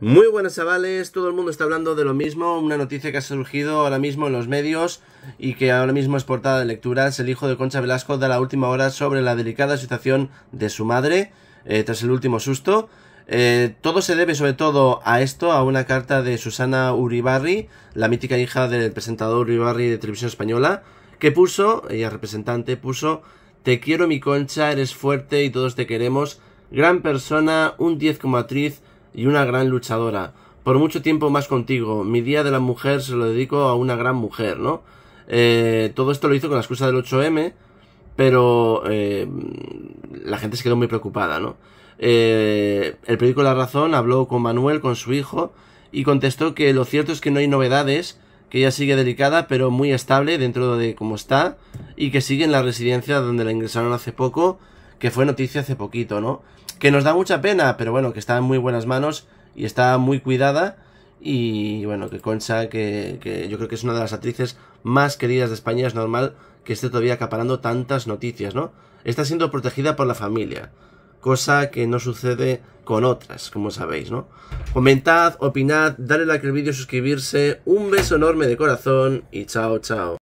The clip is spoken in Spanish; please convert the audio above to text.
Muy buenas chavales, todo el mundo está hablando de lo mismo, una noticia que ha surgido ahora mismo en los medios y que ahora mismo es portada de lecturas, el hijo de Concha Velasco da la última hora sobre la delicada situación de su madre eh, tras el último susto. Eh, todo se debe sobre todo a esto, a una carta de Susana Uribarri, la mítica hija del presentador Uribarri de Televisión Española, que puso, ella representante, puso, te quiero mi concha, eres fuerte y todos te queremos, gran persona, un 10 como actriz, y una gran luchadora. Por mucho tiempo más contigo. Mi día de la mujer se lo dedico a una gran mujer, ¿no? Eh, todo esto lo hizo con la excusa del 8M, pero eh, la gente se quedó muy preocupada, ¿no? Eh, el periódico La Razón habló con Manuel, con su hijo, y contestó que lo cierto es que no hay novedades, que ella sigue delicada, pero muy estable dentro de cómo está, y que sigue en la residencia donde la ingresaron hace poco, que fue noticia hace poquito, ¿no? que nos da mucha pena, pero bueno, que está en muy buenas manos y está muy cuidada. Y bueno, que Concha, que, yo creo que es una de las actrices más queridas de España, es normal que esté todavía acaparando tantas noticias, ¿no? Está siendo protegida por la familia, cosa que no sucede con otras, como sabéis, ¿no? Comentad, opinad, darle like al vídeo, suscribirse, un beso enorme de corazón y chao, chao.